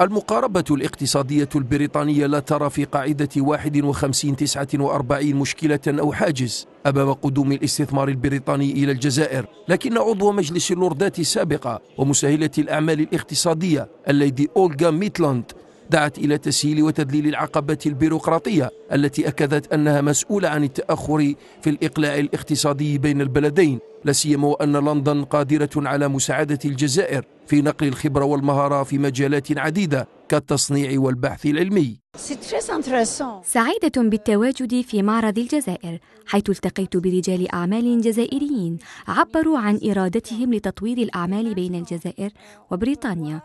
المقاربة الاقتصادية البريطانية لا ترى في قاعدة 51 49 مشكلة أو حاجز أمام قدوم الاستثمار البريطاني إلى الجزائر لكن عضو مجلس اللوردات السابقة ومسهلة الأعمال الاقتصادية الليدي أولغا ميتلاند دعت إلى تسهيل وتدليل العقبة البيروقراطية التي أكدت أنها مسؤولة عن التأخر في الإقلاع الاقتصادي بين البلدين لا سيما وأن لندن قادرة على مساعدة الجزائر في نقل الخبرة والمهارة في مجالات عديدة كالتصنيع والبحث العلمي سعيدة بالتواجد في معرض الجزائر حيث التقيت برجال أعمال جزائريين عبروا عن إرادتهم لتطوير الأعمال بين الجزائر وبريطانيا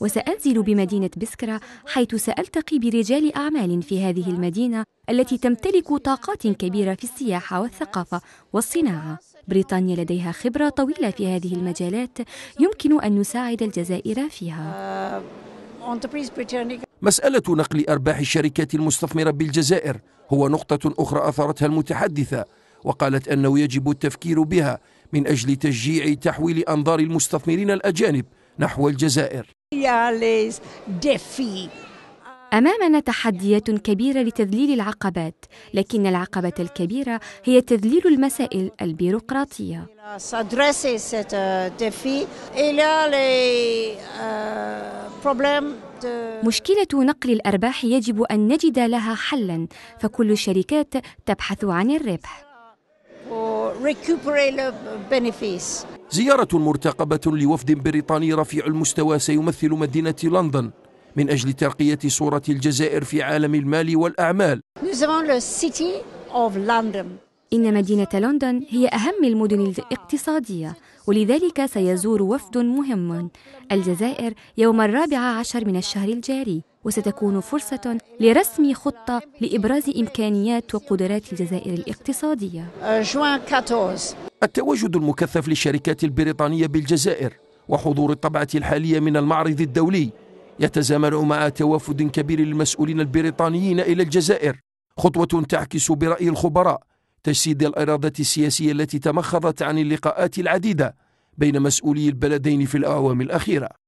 وسأنزل بمدينة بسكرة حيث سألتقي برجال أعمال في هذه المدينة التي تمتلك طاقات كبيرة في السياحة والثقافة والصناعة. بريطانيا لديها خبرة طويلة في هذه المجالات يمكن أن نساعد الجزائر فيها. مسألة نقل أرباح الشركات المستثمرة بالجزائر هو نقطة أخرى أثرتها المتحدثة وقالت أنه يجب التفكير بها من أجل تشجيع تحويل أنظار المستثمرين الأجانب نحو الجزائر أمامنا تحديات كبيرة لتذليل العقبات، لكن العقبة الكبيرة هي تذليل المسائل البيروقراطية. Euh, euh, مشكلة نقل الأرباح يجب أن نجد لها حلاً، فكل الشركات تبحث عن الربح. زيارة مرتقبة لوفد بريطاني رفيع المستوى سيمثل مدينة لندن من أجل ترقية صورة الجزائر في عالم المال والأعمال إن مدينة لندن هي أهم المدن الاقتصادية ولذلك سيزور وفد مهم الجزائر يوم الرابع عشر من الشهر الجاري وستكون فرصة لرسم خطة لإبراز إمكانيات وقدرات الجزائر الاقتصادية euh, التواجد المكثف للشركات البريطانية بالجزائر وحضور الطبعة الحالية من المعرض الدولي يتزامن مع توافد كبير للمسؤولين البريطانيين إلى الجزائر خطوة تعكس برأي الخبراء تجسيد الإرادة السياسية التي تمخضت عن اللقاءات العديدة بين مسؤولي البلدين في الأعوام الأخيرة